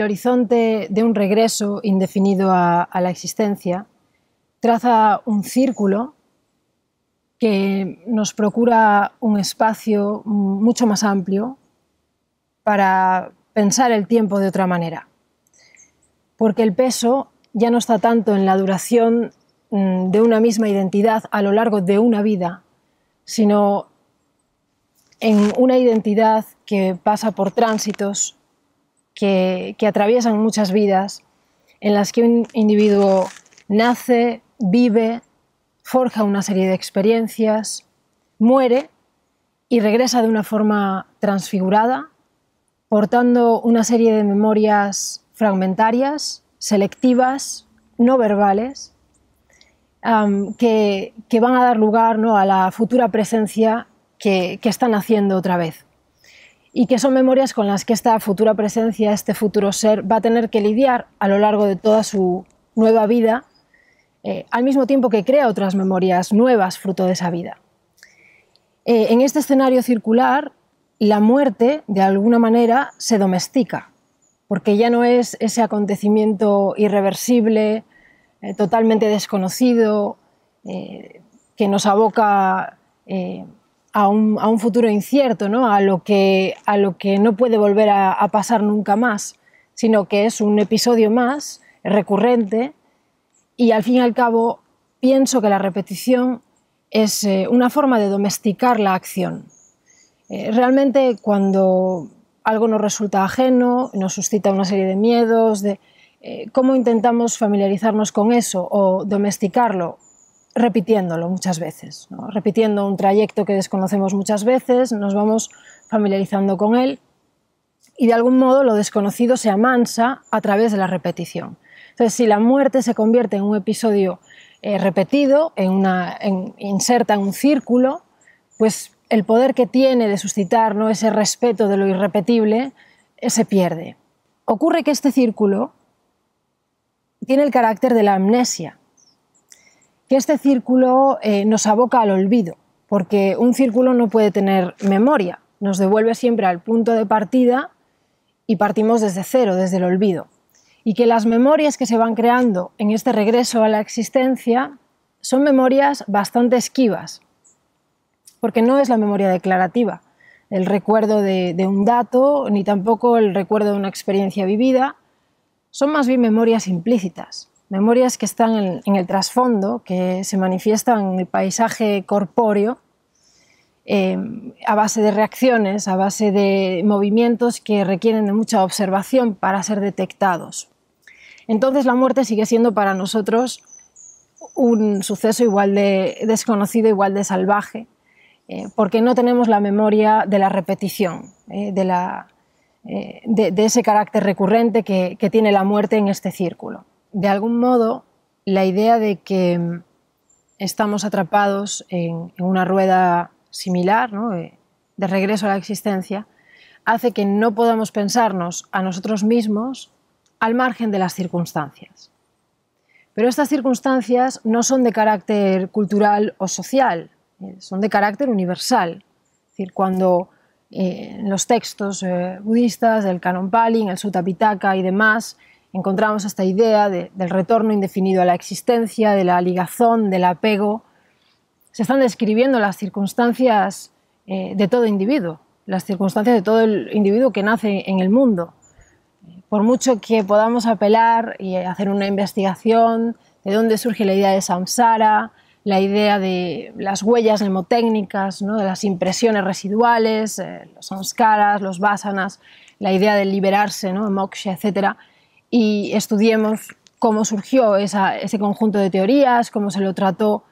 el horizonte de un regreso indefinido a, a la existencia traza un círculo que nos procura un espacio mucho más amplio para pensar el tiempo de otra manera. Porque el peso ya no está tanto en la duración mm, de una misma identidad a lo largo de una vida, sino en una identidad que pasa por tránsitos, que, atraviesan muchas vidas, en las que un individuo nace, vive, forja una serie de experiencias, muere y regresa de una forma transfigurada, portando una serie de memorias fragmentarias, selectivas, no verbales, que, van a dar lugar ¿no? a la futura presencia que, que están haciendo otra vez y que son memorias con las que esta futura presencia, este futuro ser, va a tener que lidiar a lo largo de toda su nueva vida, eh, al mismo tiempo que crea otras memorias nuevas fruto de esa vida. Eh, en este escenario circular, la muerte, de alguna manera, se domestica, porque ya no es ese acontecimiento irreversible, eh, totalmente desconocido, que nos aboca a un, futuro incierto, ¿no? a, lo que, a lo que no puede volver a, pasar nunca más, sino que es un episodio más recurrente y al fin y al cabo pienso que la repetición es eh, una forma de domesticar la acción. Eh, realmente cuando algo nos resulta ajeno, nos suscita una serie de miedos, eh, cómo intentamos familiarizarnos con eso o domesticarlo repitiéndolo muchas veces, repitiendo un trayecto que desconocemos muchas veces, nos vamos familiarizando con él y de algún modo lo desconocido se amansa a través de la repetición. Entonces, si la muerte se convierte en un episodio eh, repetido, en inserta en un círculo, pues el poder que tiene de suscitar ¿no? ese respeto de lo irrepetible eh, se pierde. Ocurre que este círculo tiene el carácter de la amnesia, que este círculo eh, nos aboca al olvido, porque un círculo no puede tener memoria, nos devuelve siempre al punto de partida y partimos desde cero, desde el olvido. Y que las memorias que se van creando en este regreso a la existencia son memorias bastante esquivas, porque no es la memoria declarativa, el recuerdo de, un dato, ni tampoco el recuerdo de una experiencia vivida, son más bien memorias implícitas memorias que están en, el trasfondo, que se manifiestan en el paisaje corpóreo, em, a base de reacciones, a base de movimientos que requieren de mucha observación para ser detectados. Entonces la muerte sigue siendo para nosotros un suceso igual de desconocido, igual de salvaje, eh, porque no tenemos la memoria de la repetición, eh, eh, de, ese carácter recurrente que tiene la muerte en este círculo de algún modo, la idea de que mm, estamos atrapados en, una rueda similar, eh, de regreso a la existencia, hace que no podamos pensarnos a nosotros mismos al margen de las circunstancias. Pero estas circunstancias no son de carácter cultural o social, eh, son de carácter universal. Es decir, cuando eh, los textos budistas, del Canon Pali, el Sutta Pitaka y demás, encontramos esta idea del retorno indefinido a la existencia, de la ligazón, del apego. Se están describiendo las circunstancias eh, de todo individuo, las circunstancias de todo el individuo que nace en el mundo. Por mucho que podamos apelar y hacer una investigación de dónde surge la idea de samsara, la idea de las huellas mnemotécnicas, ¿no? de las impresiones residuales, eh, los samskaras, los vasanas, la idea de liberarse, ¿no? moksha, etcétera, y estudiemos cómo surgió ese conjunto de teorías, cómo se lo trató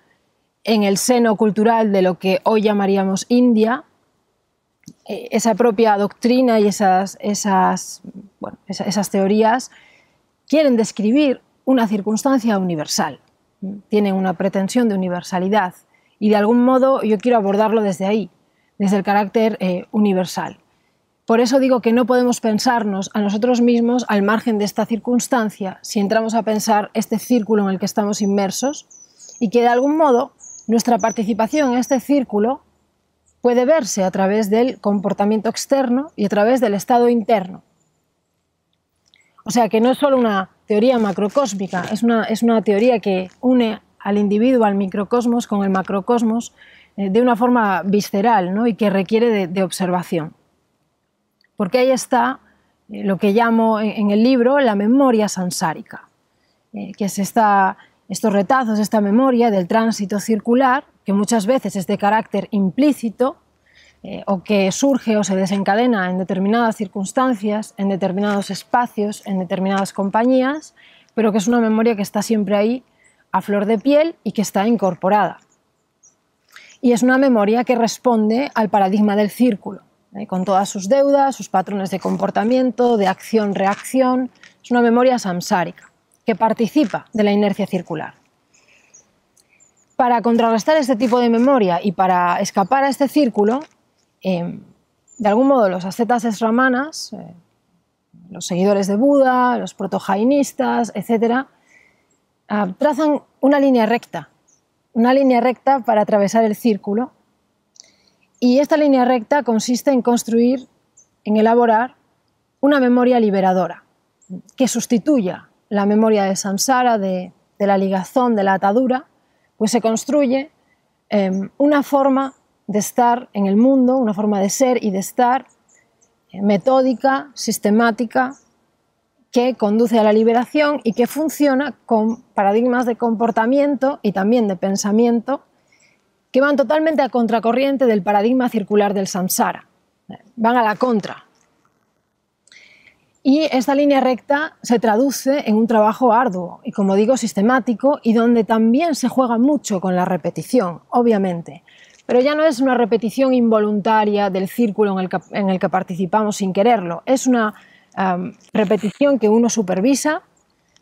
en el seno cultural de lo que hoy llamaríamos India, eh, esa propia doctrina y esas, teorías quieren describir una circunstancia universal, tienen una pretensión de universalidad y de algún modo yo quiero abordarlo desde ahí, desde el carácter eh, universal. Por eso digo que no podemos pensarnos a nosotros mismos al margen de esta circunstancia si entramos a pensar este círculo en el que estamos inmersos y que de algún modo nuestra participación en este círculo puede verse a través del comportamiento externo y a través del estado interno. O sea que no es solo una teoría macrocósmica, es una, teoría que une al individuo, al microcosmos, con el macrocosmos, eh, de una forma visceral ¿no? y que requiere de observación porque ahí está eh, lo que llamo en el libro la memoria sansárica, eh, que es estos retazos, esta memoria del tránsito circular, que muchas veces es de carácter implícito, eh, o que surge o se desencadena en determinadas circunstancias, en determinados espacios, en determinadas compañías, pero que es una memoria que está siempre ahí a flor de piel y que está incorporada. Y es una memoria que responde al paradigma del círculo. ¿eh? con todas sus deudas, sus patrones de comportamiento, de acción-reacción. Es una memoria samsárica que participa de la inercia circular. Para contrarrestar este tipo de memoria y para escapar a este círculo, eh, de algún modo los ascetas esramanas, eh, los seguidores de Buda, los protojainistas, etc., ah, trazan una línea recta, una línea recta para atravesar el círculo y esta línea recta consiste en construir, en elaborar una memoria liberadora que sustituya la memoria de samsara, de, la ligazón, de la atadura, pues se construye em, una forma de estar en el mundo, una forma de ser y de estar eh, metódica, sistemática, que conduce a la liberación y que funciona con paradigmas de comportamiento y también de pensamiento van totalmente a contracorriente del paradigma circular del samsara. Van a la contra. Y esta línea recta se traduce en un trabajo arduo y, como digo, sistemático y donde también se juega mucho con la repetición, obviamente. Pero ya no es una repetición involuntaria del círculo en el que, participamos sin quererlo, es una um, repetición que uno supervisa,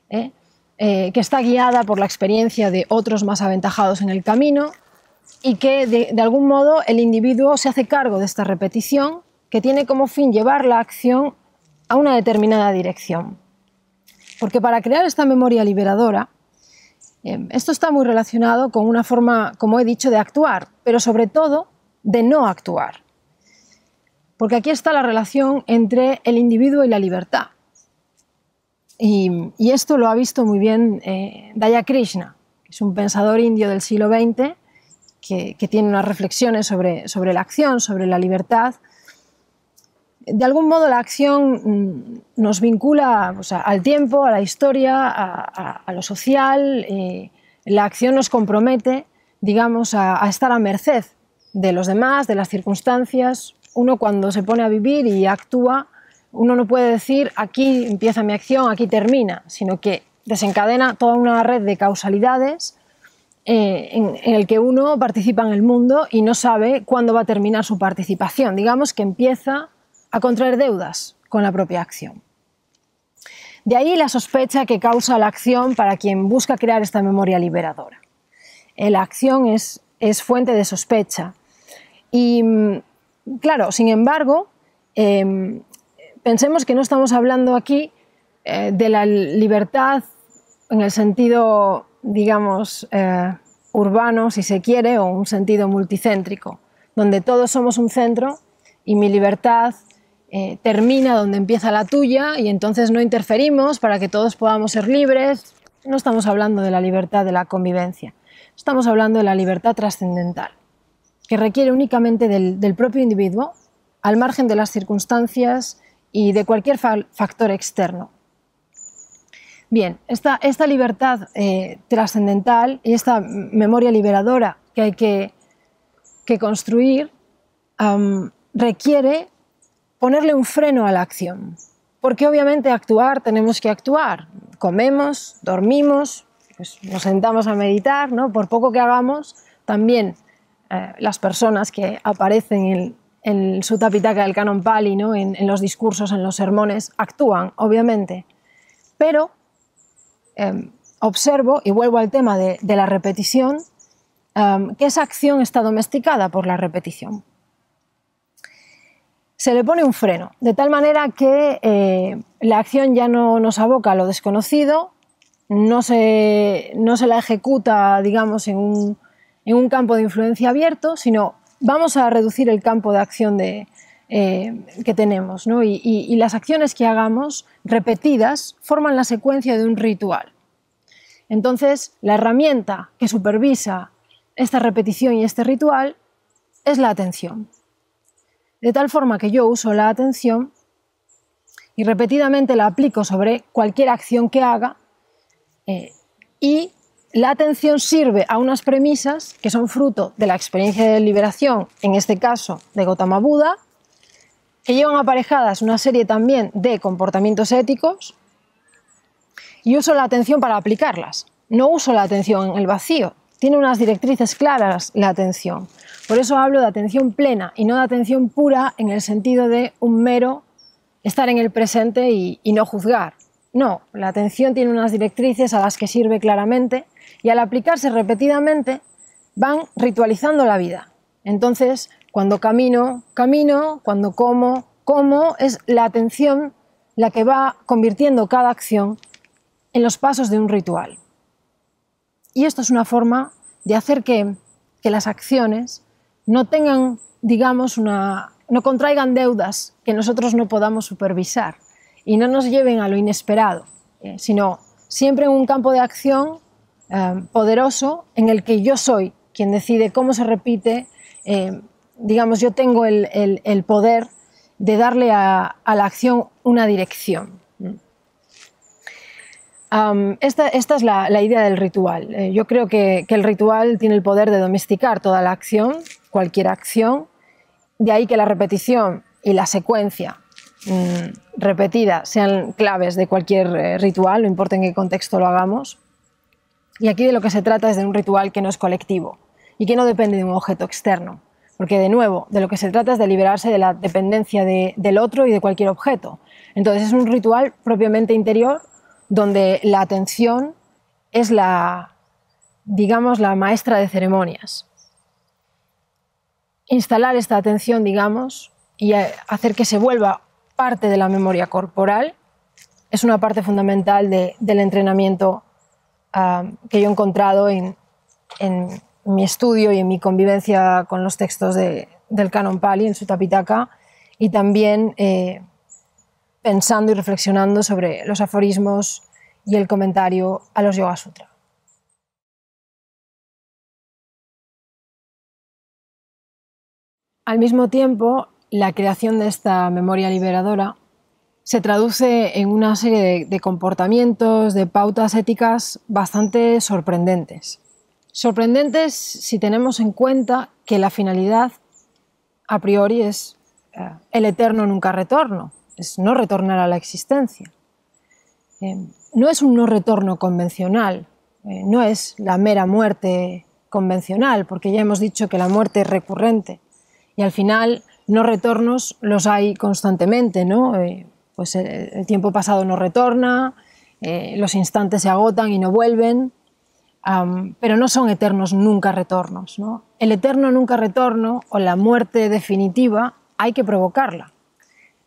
¿eh? Eh, que está guiada por la experiencia de otros más aventajados en el camino y que de, algún modo el individuo se hace cargo de esta repetición que tiene como fin llevar la acción a una determinada dirección. Porque para crear esta memoria liberadora, em, esto está muy relacionado con una forma, como he dicho, de actuar, pero sobre todo de no actuar. Porque aquí está la relación entre el individuo y la libertad. Y, esto lo ha visto muy bien eh, Daya Krishna, que es un pensador indio del siglo XX, que, tiene unas reflexiones sobre, la acción, sobre la libertad. De algún modo la acción mm, nos vincula pues, al tiempo, a la historia, a, lo social. Eh, la acción nos compromete, digamos, a estar a merced de los demás, de las circunstancias. Uno cuando se pone a vivir y actúa, uno no puede decir aquí empieza mi acción, aquí termina, sino que desencadena toda una red de causalidades eh, en, el que uno participa en el mundo y no sabe cuándo va a terminar su participación. Digamos que empieza a contraer deudas con la propia acción. De ahí la sospecha que causa la acción para quien busca crear esta memoria liberadora. Eh, la acción es, es fuente de sospecha. Y mm, claro, sin embargo, em, pensemos que no estamos hablando aquí eh, de la libertad en el sentido digamos, eh, urbano, si se quiere, o un sentido multicéntrico, donde todos somos un centro y mi libertad eh, termina donde empieza la tuya y entonces no interferimos para que todos podamos ser libres. No estamos hablando de la libertad de la convivencia, estamos hablando de la libertad trascendental, que requiere únicamente del, propio individuo, al margen de las circunstancias y de cualquier factor externo. Bien, esta, libertad eh, trascendental y esta memoria liberadora que hay que, construir requiere ponerle un freno a la acción. Porque obviamente actuar tenemos que actuar. Comemos, dormimos, pues, nos sentamos a meditar, ¿no? por poco que hagamos, también eh, las personas que aparecen en, su tapitaca del canon pali, ¿no? en, en los discursos, en los sermones, actúan, obviamente. Pero Em, observo, y vuelvo al tema de, la repetición, em, que esa acción está domesticada por la repetición. Se le pone un freno, de tal manera que eh, la acción ya no nos aboca a lo desconocido, no se, no se la ejecuta, digamos, en un, en un campo de influencia abierto, sino vamos a reducir el campo de acción de, eh, que tenemos. ¿no? Y, las acciones que hagamos repetidas forman la secuencia de un ritual. Entonces, la herramienta que supervisa esta repetición y este ritual es la atención. De tal forma que yo uso la atención y repetidamente la aplico sobre cualquier acción que haga eh, y la atención sirve a unas premisas que son fruto de la experiencia de liberación, en este caso de Gautama Buda, que llevan aparejadas una serie también de comportamientos éticos y uso la atención para aplicarlas. No uso la atención en el vacío. Tiene unas directrices claras la atención. Por eso hablo de atención plena y no de atención pura en el sentido de un mero estar en el presente y, y no juzgar. No, la atención tiene unas directrices a las que sirve claramente y al aplicarse repetidamente van ritualizando la vida. Entonces cuando camino, camino, cuando como, como, es la atención la que va convirtiendo cada acción en los pasos de un ritual. Y esto es una forma de hacer que, que las acciones no tengan, digamos, una, no contraigan deudas que nosotros no podamos supervisar y no nos lleven a lo inesperado, eh, sino siempre en un campo de acción eh, poderoso en el que yo soy quien decide cómo se repite, eh, digamos, yo tengo el, poder de darle a, la acción una dirección. esta, es la, idea del ritual. Eh, yo creo que, el ritual tiene el poder de domesticar toda la acción, cualquier acción, de ahí que la repetición y la secuencia mm, repetida sean claves de cualquier eh, ritual, no importa en qué contexto lo hagamos. Y aquí de lo que se trata es de un ritual que no es colectivo y que no depende de un objeto externo. Porque, de nuevo, de lo que se trata es de liberarse de la dependencia del otro y de cualquier objeto. Entonces, es un ritual propiamente interior donde la atención es la, digamos, la maestra de ceremonias. Instalar esta atención, digamos, y hacer que se vuelva parte de la memoria corporal es una parte fundamental del entrenamiento ah, que yo he encontrado en, mi estudio y en mi convivencia con los textos del Canon Pali en su tapitaka, y también eh, pensando y reflexionando sobre los aforismos y el comentario a los Yoga Sutra. Al mismo tiempo, la creación de esta memoria liberadora se traduce en una serie de comportamientos, de pautas éticas bastante sorprendentes. Sorprendentes si tenemos en cuenta que la finalidad a priori es eh, el eterno nunca retorno, es no retornar a la existencia. Eh, no es un no retorno convencional, eh, no es la mera muerte convencional, porque ya hemos dicho que la muerte es recurrente y al final no retornos los hay constantemente, ¿no? pues el, tiempo pasado no retorna, los instantes se agotan y no vuelven, pero no son eternos nunca retornos. El eterno nunca retorno o la muerte definitiva hay que provocarla,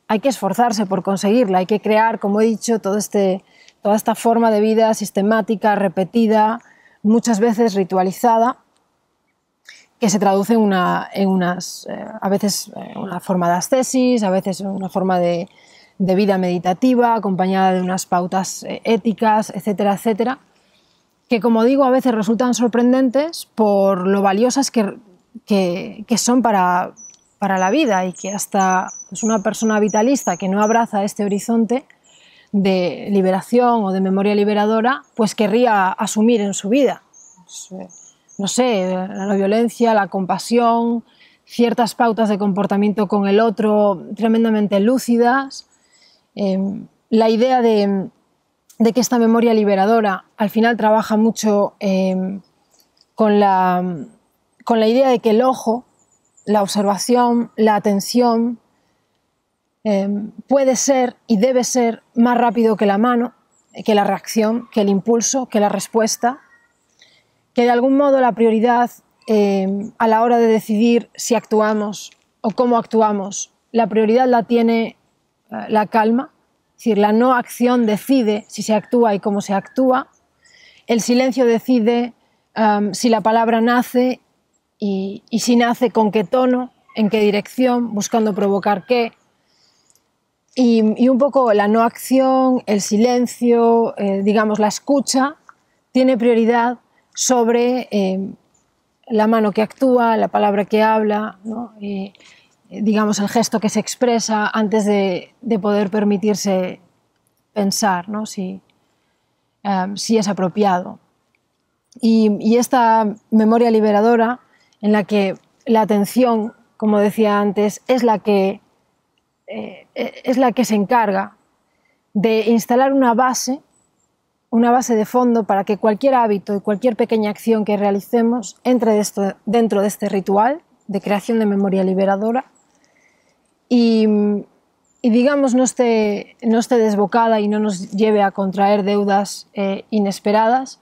hay que esforzarse por conseguirla, hay que crear, como he dicho, este, toda esta forma de vida sistemática, repetida, muchas veces ritualizada, que se traduce en, unas, eh, a veces eh, una forma de ascesis, a veces una forma de, vida meditativa acompañada de unas pautas eh, éticas, etcétera, etcétera que como digo a veces resultan sorprendentes por lo valiosas que, que, son para, para la vida y que hasta es pues una persona vitalista que no abraza este horizonte de liberación o de memoria liberadora, pues querría asumir en su vida. Pues, eh, no sé, la violencia, la compasión, ciertas pautas de comportamiento con el otro tremendamente lúcidas, em, la idea de, de que esta memoria liberadora al final trabaja mucho eh, con, la, idea de que el ojo, la observación, la atención, eh, puede ser y debe ser más rápido que la mano, que la reacción, que el impulso, que la respuesta, que de algún modo la prioridad eh, a la hora de decidir si actuamos o cómo actuamos, la prioridad la tiene la calma, es decir, la no acción decide si se actúa y cómo se actúa. El silencio decide um, si la palabra nace y, si nace con qué tono, en qué dirección, buscando provocar qué. Y, un poco la no acción, el silencio, eh, digamos la escucha, tiene prioridad sobre eh, la mano que actúa, la palabra que habla. Eh, digamos, el gesto que se expresa antes de, poder permitirse pensar, ¿no? si, em, es apropiado. Y, esta memoria liberadora en la que la atención, como decía antes, es la que, eh, e, es la que se encarga de instalar una base, una base de fondo para que cualquier hábito y cualquier pequeña acción que realicemos entre dentro de este ritual de creación de memoria liberadora y, digamos no esté, no esté desbocada y no nos lleve a contraer deudas eh, inesperadas.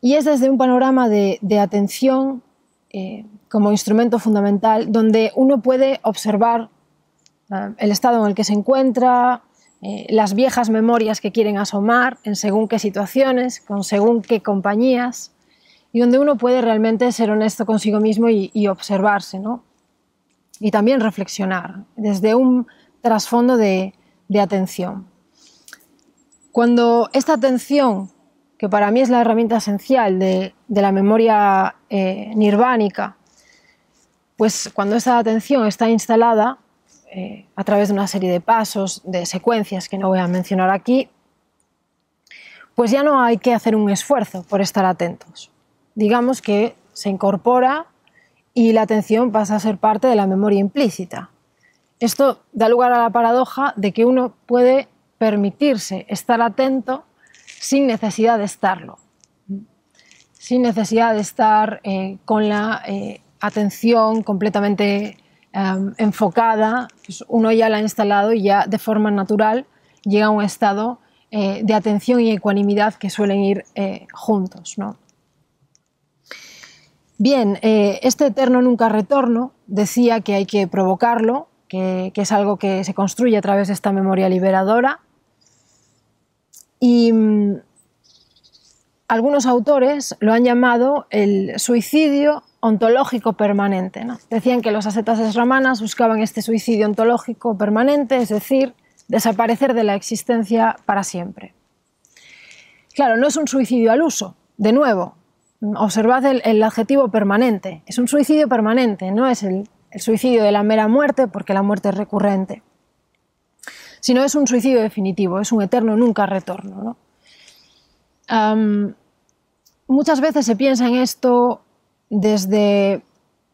Y es desde un panorama de, atención eh, como instrumento fundamental donde uno puede observar eh, el estado en el que se encuentra, las viejas memorias que quieren asomar en según qué situaciones, con según qué compañías, y donde uno puede realmente ser honesto consigo mismo y, y observarse, ¿no? y también reflexionar desde un trasfondo de, atención. Cuando esta atención, que para mí es la herramienta esencial de, la memoria eh, nirvánica, pues cuando esta atención está instalada eh, a través de una serie de pasos, de secuencias que no voy a mencionar aquí, pues ya no hay que hacer un esfuerzo por estar atentos. Digamos que se incorpora y la atención pasa a ser parte de la memoria implícita. Esto da lugar a la paradoja de que uno puede permitirse estar atento sin necesidad de estarlo, sin necesidad de estar eh, con la eh, atención completamente em, enfocada, pues uno ya la ha instalado y ya de forma natural llega a un estado eh, de atención y ecuanimidad que suelen ir juntos. ¿no? Bien, eh, este eterno nunca retorno decía que hay que provocarlo, que, es algo que se construye a través de esta memoria liberadora. Y mm, algunos autores lo han llamado el suicidio ontológico permanente. Decían que los ascetas romanas buscaban este suicidio ontológico permanente, es decir, desaparecer de la existencia para siempre. Claro, no es un suicidio al uso, de nuevo, observad el, adjetivo permanente, es un suicidio permanente, no es el, suicidio de la mera muerte, porque la muerte es recurrente, sino es un suicidio definitivo, es un eterno nunca retorno. muchas veces se piensa en esto desde,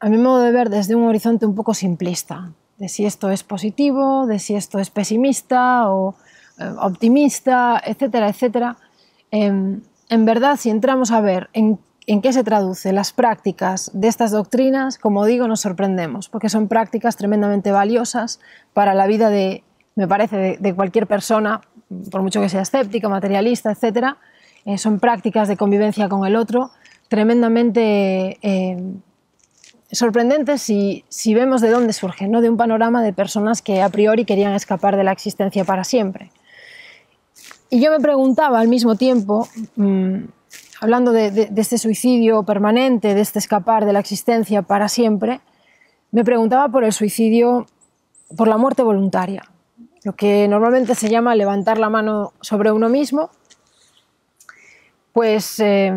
a mi modo de ver, desde un horizonte un poco simplista, de si esto es positivo, de si esto es pesimista o eh, optimista, etcétera, etcétera. Em, en verdad, si entramos a ver en ¿En qué se traduce? Las prácticas de estas doctrinas, como digo, nos sorprendemos, porque son prácticas tremendamente valiosas para la vida de, me parece, de, cualquier persona, por mucho que sea escéptica, materialista, etc. Eh, son prácticas de convivencia con el otro tremendamente eh, sorprendentes si, vemos de dónde surgen, ¿no? de un panorama de personas que a priori querían escapar de la existencia para siempre. Y yo me preguntaba al mismo tiempo, mm, hablando de, este suicidio permanente, de este escapar de la existencia para siempre, me preguntaba por el suicidio, por la muerte voluntaria, lo que normalmente se llama levantar la mano sobre uno mismo, pues eh,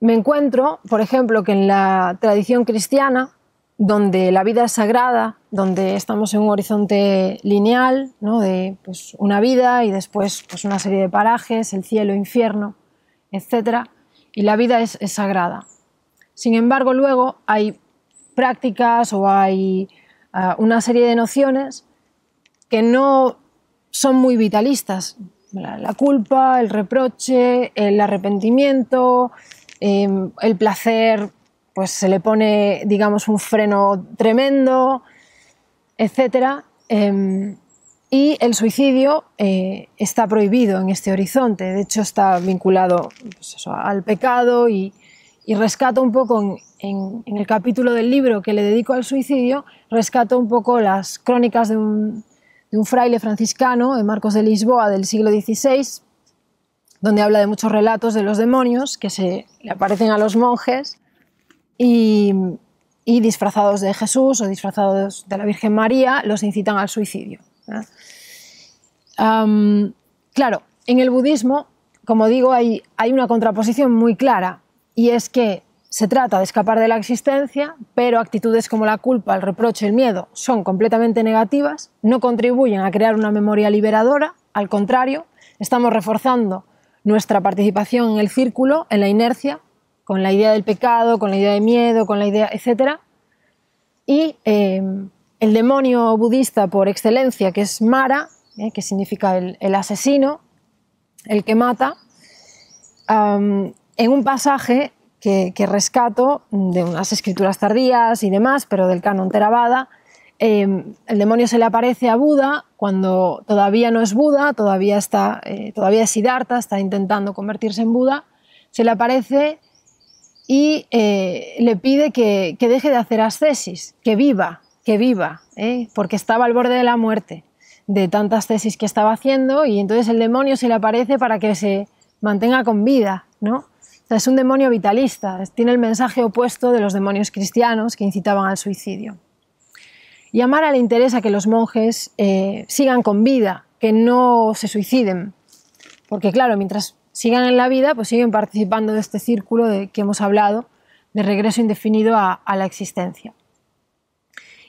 me encuentro, por ejemplo, que en la tradición cristiana, donde la vida es sagrada, donde estamos en un horizonte lineal, de pues, una vida y después pues, una serie de parajes, el cielo, infierno, etcétera Y la vida es, sagrada. Sin embargo, luego hay prácticas o hay ah, una serie de nociones que no son muy vitalistas. La, culpa, el reproche, el arrepentimiento, em, el placer, pues se le pone, digamos, un freno tremendo, etcétera em, y el suicidio eh, está prohibido en este horizonte, de hecho está vinculado pues al pecado y, rescata un poco en, el capítulo del libro que le dedico al suicidio, rescata un poco las crónicas de un, fraile franciscano de Marcos de Lisboa del siglo XVI, donde habla de muchos relatos de los demonios que se le aparecen a los monjes y disfrazados de Jesús o disfrazados de la Virgen María los incitan al suicidio claro, en el budismo, como digo, hay, una contraposición muy clara y es que se trata de escapar de la existencia, pero actitudes como la culpa, el reproche, el miedo son completamente negativas, no contribuyen a crear una memoria liberadora, al contrario, estamos reforzando nuestra participación en el círculo, en la inercia, con la idea del pecado, con la idea de miedo, con la idea, etc. Y eh, el demonio budista por excelencia, que es Mara, eh, que significa el, asesino, el que mata, en un pasaje que, rescato de unas escrituras tardías y demás, pero del canon Theravada, em, el demonio se le aparece a Buda cuando todavía no es Buda, todavía, está, eh, todavía es Siddhartha, está intentando convertirse en Buda, se le aparece y eh, le pide que, que, deje de hacer ascesis, que viva, que viva, ¿eh? porque estaba al borde de la muerte de tantas tesis que estaba haciendo y entonces el demonio se le aparece para que se mantenga con vida, ¿no? es un demonio vitalista, tiene el mensaje opuesto de los demonios cristianos que incitaban al suicidio. Y a Mara le interesa que los monjes eh, sigan con vida, que no se suiciden, porque claro, mientras sigan en la vida, pues siguen participando de este círculo de que hemos hablado, de regreso indefinido a la existencia.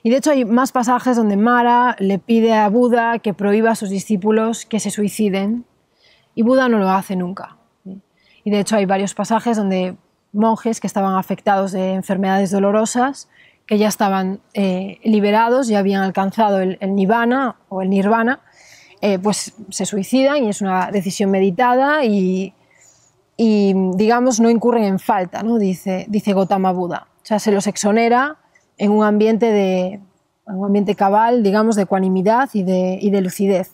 Y de hecho hay más pasajes donde Mara le pide a Buda que prohíba a sus discípulos que se suiciden y Buda no lo hace nunca. Y de hecho hay varios pasajes donde monjes que estaban afectados de enfermedades dolorosas, que ya estaban eh, liberados, ya habían alcanzado el, nirvana o el nirvana, eh, pues se suicidan y es una decisión meditada y, digamos no incurren en falta, ¿no? dice, dice gotama Buda. O sea, se los exonera en un ambiente, de, ambiente cabal, digamos, de ecuanimidad y de, lucidez.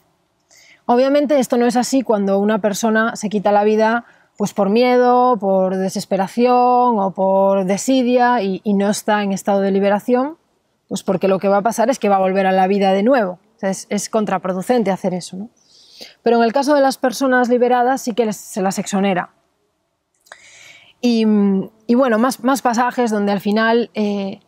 Obviamente esto no es así cuando una persona se quita la vida pues por miedo, por desesperación o por desidia y, no está en estado de liberación, pues porque lo que va a pasar es que va a volver a la vida de nuevo. es, contraproducente hacer eso. Pero en el caso de las personas liberadas sí que se las exonera. Y, bueno, más, más, pasajes donde al final eh,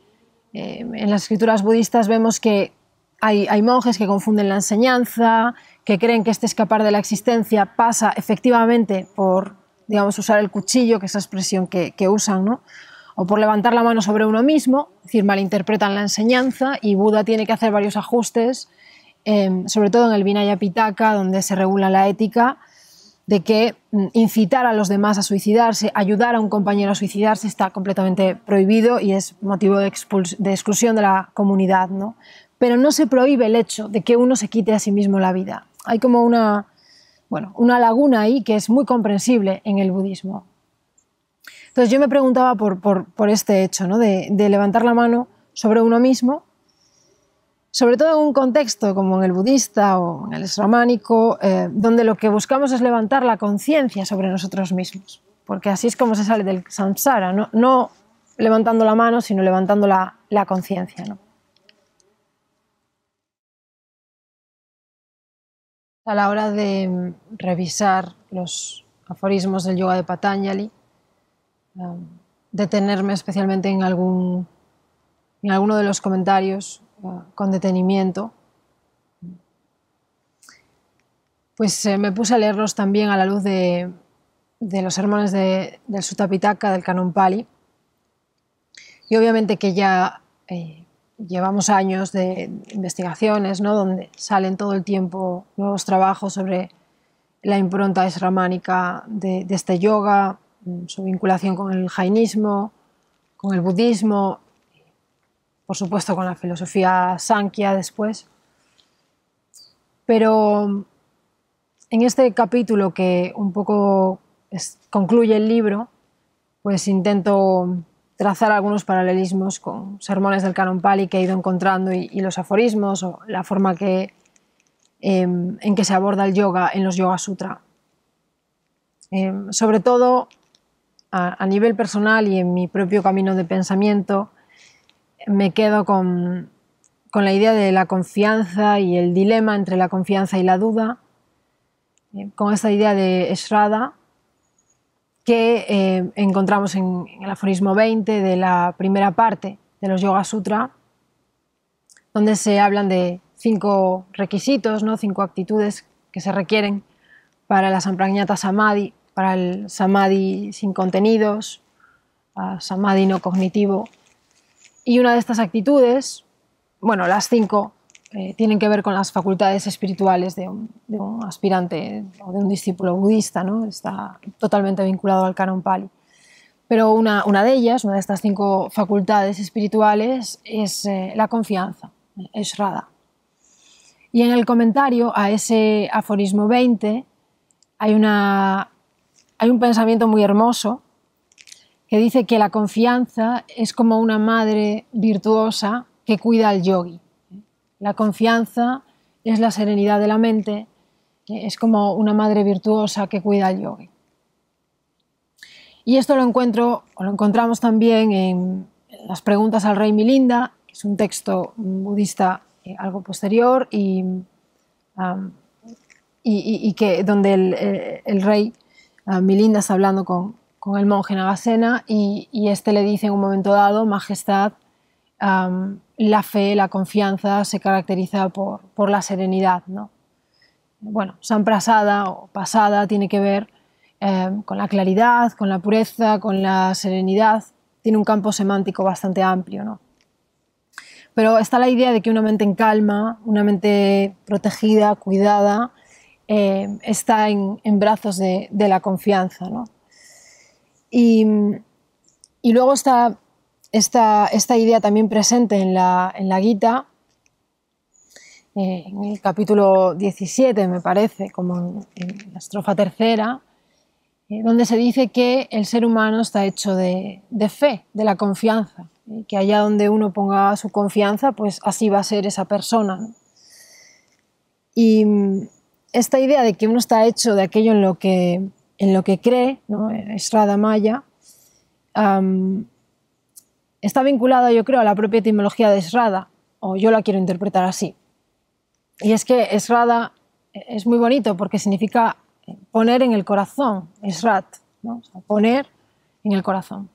eh, en las escrituras budistas vemos que hay, monjes que confunden la enseñanza, que creen que este escapar de la existencia pasa efectivamente por, digamos, usar el cuchillo, que es la expresión que, usan, o por levantar la mano sobre uno mismo, es decir, malinterpretan la enseñanza y Buda tiene que hacer varios ajustes, em, sobre todo en el Vinaya Pitaka, donde se regula la ética, de que mm, incitar a los demás a suicidarse, ayudar a un compañero a suicidarse está completamente prohibido y es motivo de, exclusión de la comunidad, Pero no se prohíbe el hecho de que uno se quite a sí mismo la vida. Hay como una, bueno, una laguna ahí que es muy comprensible en el budismo. Entonces yo me preguntaba por, este hecho, de levantar la mano sobre uno mismo sobre todo en un contexto como en el budista o en el románico, eh, donde lo que buscamos es levantar la conciencia sobre nosotros mismos, porque así es como se sale del samsara, no, levantando la mano, sino levantando la, conciencia. A la hora de mm, revisar los aforismos del yoga de Patanjali, eh, detenerme especialmente en, algún, en alguno de los comentarios Ah, con detenimiento, pues eh, me puse a leerlos también a la luz de, los sermones de, del Sutta Pitaka, del Canon Pali. Y obviamente que ya eh, llevamos años de investigaciones, ¿no? donde salen todo el tiempo nuevos trabajos sobre la impronta esramánica de este yoga, mm, su vinculación con el jainismo, con el budismo, por supuesto con la filosofía Sankhya después. Pero en este capítulo que un poco concluye el libro, pues intento trazar algunos paralelismos con sermones del canon Pali que he ido encontrando y, los aforismos o la forma que, em, en que se aborda el yoga en los Yoga Sutra. Em, sobre todo a, nivel personal y en mi propio camino de pensamiento, me quedo con, la idea de la confianza y el dilema entre la confianza y la duda, eh, con esa idea de Shraddha que eh, encontramos en, el aforismo 20 de la primera parte de los Yoga Sutra, donde se hablan de cinco requisitos, ¿no? cinco actitudes que se requieren para la Sampragnata Samadhi, para el Samadhi sin contenidos, ah, Samadhi no cognitivo, y una de estas actitudes, bueno, las cinco, eh, tienen que ver con las facultades espirituales de un, aspirante o de un discípulo budista, ¿no? está totalmente vinculado al canon Pali. Pero una, de ellas, una de estas cinco facultades espirituales, es eh, la confianza, es rada. Y en el comentario a ese aforismo 20 hay, una, hay un pensamiento muy hermoso que dice que la confianza es como una madre virtuosa que cuida al yogi. La confianza es la serenidad de la mente, es como una madre virtuosa que cuida al yogi. Y esto lo encuentro, lo encontramos también en las preguntas al rey Milinda, que es un texto budista eh, algo posterior y, que donde el, eh, el, rey ah, Milinda está hablando con, con el monje Nagasena y, y este le dice en un momento dado, Majestad, la fe, la confianza se caracteriza por, la serenidad. ¿no? Bueno, Prasada, o pasada tiene que ver em, con la claridad, con la pureza, con la serenidad. Tiene un campo semántico bastante amplio. ¿no? Pero está la idea de que una mente en calma, una mente protegida, cuidada, em, está en, brazos de, de la confianza. ¿no? Y, luego está esta, idea también presente en la, en Gita, eh, en el capítulo 17, me parece, como en, la estrofa tercera, eh, donde se dice que el ser humano está hecho de, fe, de la confianza, que allá donde uno ponga su confianza, pues así va a ser esa persona. Y mm, esta idea de que uno está hecho de aquello en lo que en lo que cree, ¿no? maya, está vinculada, yo creo, a la propia etimología de esrada o yo la quiero interpretar así. Y es que esrada es muy bonito porque significa poner en el corazón, Esrat, ¿no? poner en el corazón.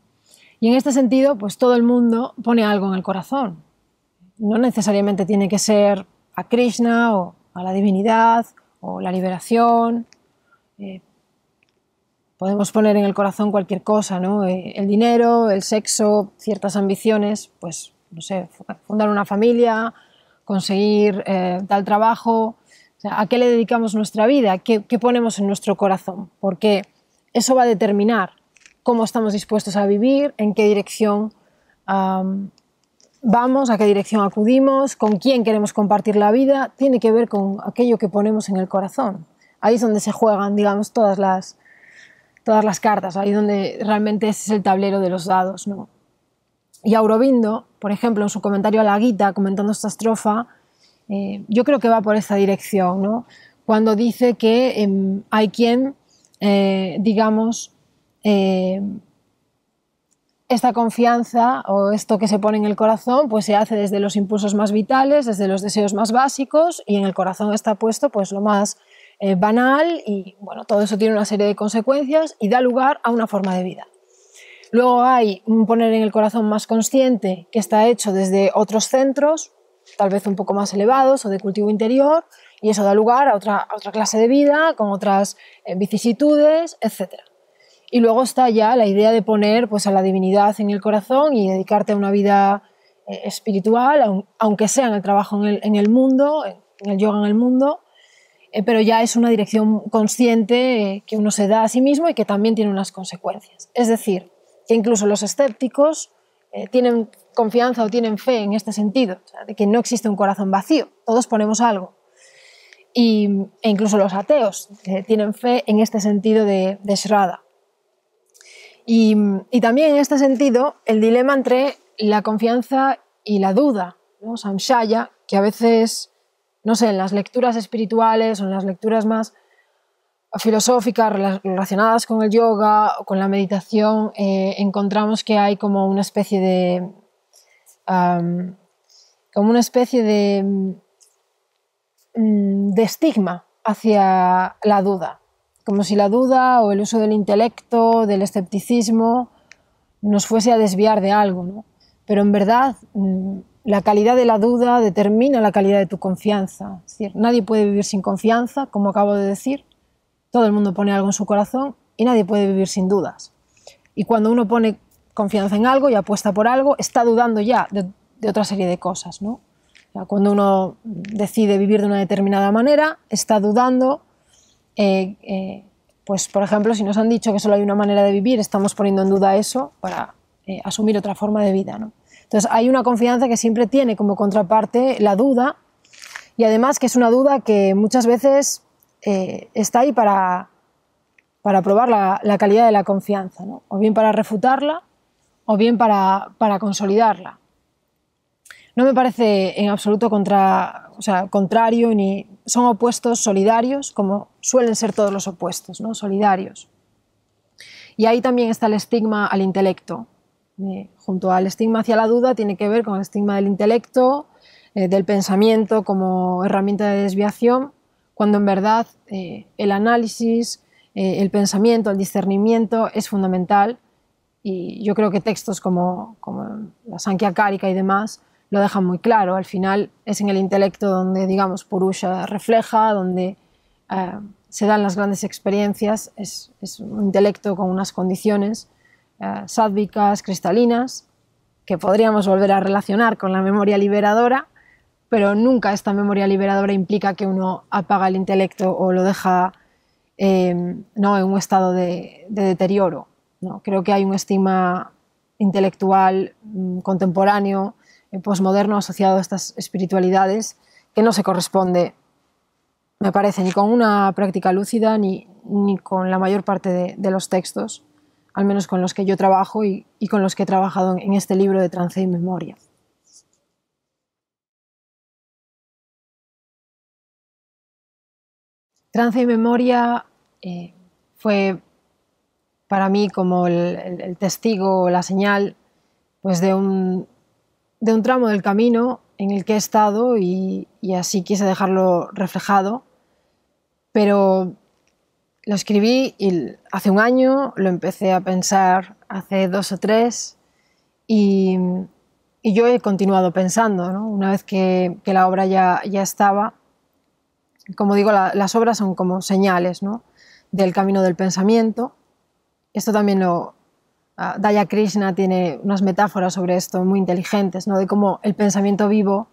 Y en este sentido, pues todo el mundo pone algo en el corazón. No necesariamente tiene que ser a Krishna o a la divinidad o la liberación. Eh, podemos poner en el corazón cualquier cosa, ¿no? Eh, el dinero, el sexo, ciertas ambiciones, pues, no sé, fundar una familia, conseguir eh, tal trabajo. ¿A qué le dedicamos nuestra vida? ¿Qué, ponemos en nuestro corazón? Porque eso va a determinar cómo estamos dispuestos a vivir, en qué dirección vamos, a qué dirección acudimos, con quién queremos compartir la vida. Tiene que ver con aquello que ponemos en el corazón. Ahí es donde se juegan, digamos, todas las, todas las cartas, ahí donde realmente es el tablero de los dados. ¿no? Y Aurobindo, por ejemplo, en su comentario a la guita comentando esta estrofa, eh, yo creo que va por esta dirección, cuando dice que em, hay quien, eh, digamos, eh, esta confianza o esto que se pone en el corazón, pues se hace desde los impulsos más vitales, desde los deseos más básicos y en el corazón está puesto pues lo más eh, banal y bueno, todo eso tiene una serie de consecuencias y da lugar a una forma de vida. Luego hay un poner en el corazón más consciente que está hecho desde otros centros, tal vez un poco más elevados o de cultivo interior, y eso da lugar a otra, otra clase de vida con otras eh, vicisitudes, etc. Y luego está ya la idea de poner pues, a la divinidad en el corazón y dedicarte a una vida eh, espiritual, aunque sea en el trabajo en el, en el mundo, en el yoga en el mundo, eh, pero ya es una dirección consciente eh, que uno se da a sí mismo y que también tiene unas consecuencias. Es decir, que incluso los escépticos eh, tienen confianza o tienen fe en este sentido, de que no existe un corazón vacío, todos ponemos algo. Y, e incluso los ateos tienen fe en este sentido de, de Y, también en este sentido, el dilema entre la confianza y la duda, ¿no? Samshaya, que a veces no sé, en las lecturas espirituales o en las lecturas más filosóficas relacionadas con el yoga o con la meditación, eh, encontramos que hay como una especie de... como una especie de, mm, de estigma hacia la duda, como si la duda o el uso del intelecto, del escepticismo, nos fuese a desviar de algo. Pero en verdad mm, la calidad de la duda determina la calidad de tu confianza. Es decir, nadie puede vivir sin confianza, como acabo de decir. Todo el mundo pone algo en su corazón y nadie puede vivir sin dudas. Y cuando uno pone confianza en algo y apuesta por algo, está dudando ya de, otra serie de cosas. cuando uno decide vivir de una determinada manera, está dudando. Eh, eh, pues, por ejemplo, si nos han dicho que solo hay una manera de vivir, estamos poniendo en duda eso para eh, asumir otra forma de vida. ¿no? Entonces hay una confianza que siempre tiene como contraparte la duda y además que es una duda que muchas veces eh, está ahí para, probar la, calidad de la confianza, o bien para refutarla o bien para, consolidarla. No me parece en absoluto contrario, ni son opuestos solidarios, como suelen ser todos los opuestos, ¿no? solidarios. Y ahí también está el estigma al intelecto, eh, junto al estigma hacia la duda, tiene que ver con el estigma del intelecto, eh, del pensamiento como herramienta de desviación, cuando en verdad eh, el análisis, el pensamiento, el discernimiento es fundamental y yo creo que textos como, como la Sankhya y demás lo dejan muy claro. Al final es en el intelecto donde, digamos, Purusha refleja, donde se dan las grandes experiencias, es un intelecto con unas condiciones eh, sádvicas, cristalinas, que podríamos volver a relacionar con la memoria liberadora, pero nunca esta memoria liberadora implica que uno apaga el intelecto o lo deja em, en un estado de, deterioro. Creo que hay un estigma intelectual mm, contemporáneo, eh, posmoderno, asociado a estas espiritualidades que no se corresponde, me parece, ni con una práctica lúcida ni, con la mayor parte de los textos al menos con los que yo trabajo y, con los que he trabajado en este libro de Trance y Memoria. Trance y Memoria eh, fue para mí como el, testigo o la señal pues de, un, tramo del camino en el que he estado y, y así quise dejarlo reflejado, pero lo escribí hace un año, lo empecé a pensar hace dos o tres y, yo he continuado pensando, una vez que, la obra ya, estaba. Como digo, las obras son como señales ¿no? del camino del pensamiento. Esto también lo, Daya Krishna tiene unas metáforas sobre esto muy inteligentes, ¿no? de cómo el pensamiento vivo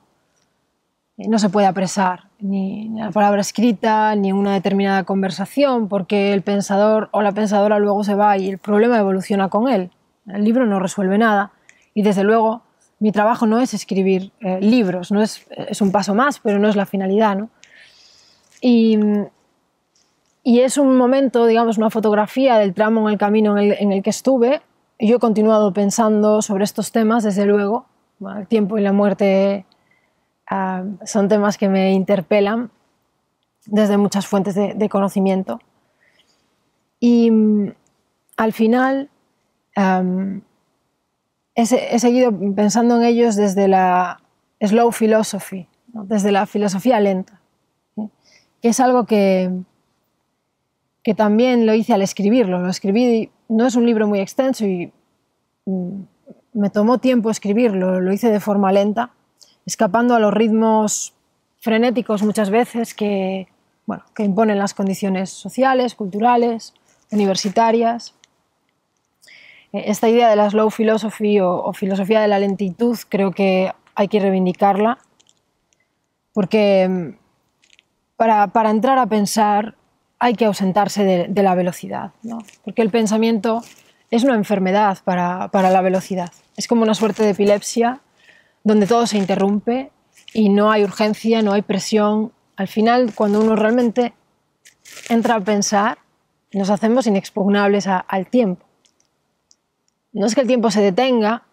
eh, no se puede apresar ni la palabra escrita ni una determinada conversación porque el pensador o la pensadora luego se va y el problema evoluciona con él. El libro no resuelve nada y desde luego mi trabajo no es escribir eh, libros, no es, un paso más, pero no es la finalidad. Y, es un momento, digamos, una fotografía del tramo en el camino en el, en el que estuve. Yo he continuado pensando sobre estos temas, desde luego, el tiempo y la muerte Ah, son temas que me interpelan desde muchas fuentes de, conocimiento. Y mm, al final he, seguido pensando en ellos desde la slow philosophy, desde la filosofía lenta, que es algo que, que también lo hice al escribirlo. Lo escribí, no es un libro muy extenso y mm, me tomó tiempo escribirlo, lo hice de forma lenta, escapando a los ritmos frenéticos muchas veces que, imponen las condiciones sociales, culturales, universitarias. Eh, esta idea de la slow philosophy o, filosofía de la lentitud creo que hay que reivindicarla porque mm, para, entrar a pensar hay que ausentarse de, la velocidad, porque el pensamiento es una enfermedad para, la velocidad. Es como una suerte de epilepsia donde todo se interrumpe y no hay urgencia, no hay presión. Al final, cuando uno realmente entra a pensar, nos hacemos inexpugnables al tiempo. No es que el tiempo se detenga,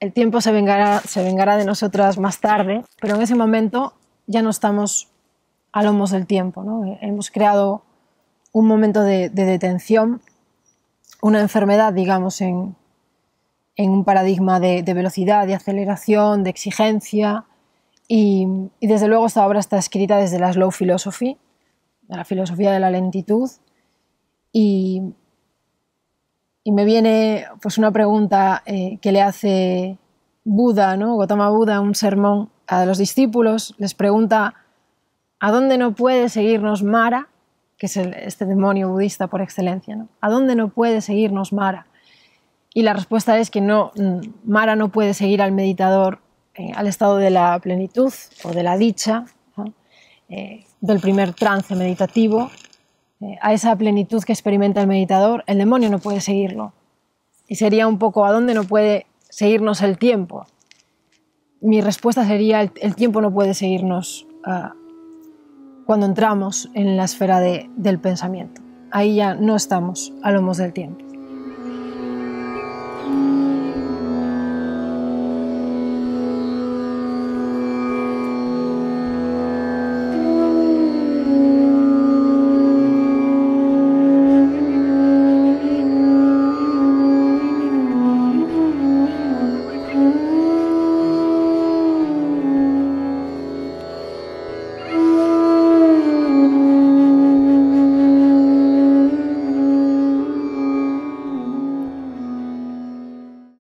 el tiempo se vengará, se vengará de nosotras más tarde, pero en ese momento ya no estamos a lomos del tiempo. ¿no? Hemos creado un momento de detención, una enfermedad, digamos, en, en un paradigma de, velocidad, de aceleración, de exigencia. Y, desde luego esta obra está escrita desde la slow philosophy, de la filosofía de la lentitud. Y, me viene pues, una pregunta eh, que le hace Buda, ¿no? Gautama Buda, un sermón a los discípulos, les pregunta, ¿a dónde no puede seguirnos Mara? que es este demonio budista por excelencia, ¿no? ¿A dónde no puede seguirnos Mara? Y la respuesta es que no, mm, Mara no puede seguir al meditador eh, al estado de la plenitud o de la dicha, eh, del primer trance meditativo, eh, a esa plenitud que experimenta el meditador, el demonio no puede seguirlo. Y sería un poco a dónde no puede seguirnos el tiempo. Mi respuesta sería el, tiempo no puede seguirnos ah, cuando entramos en la esfera del pensamiento. Ahí ya no estamos a lomos del tiempo.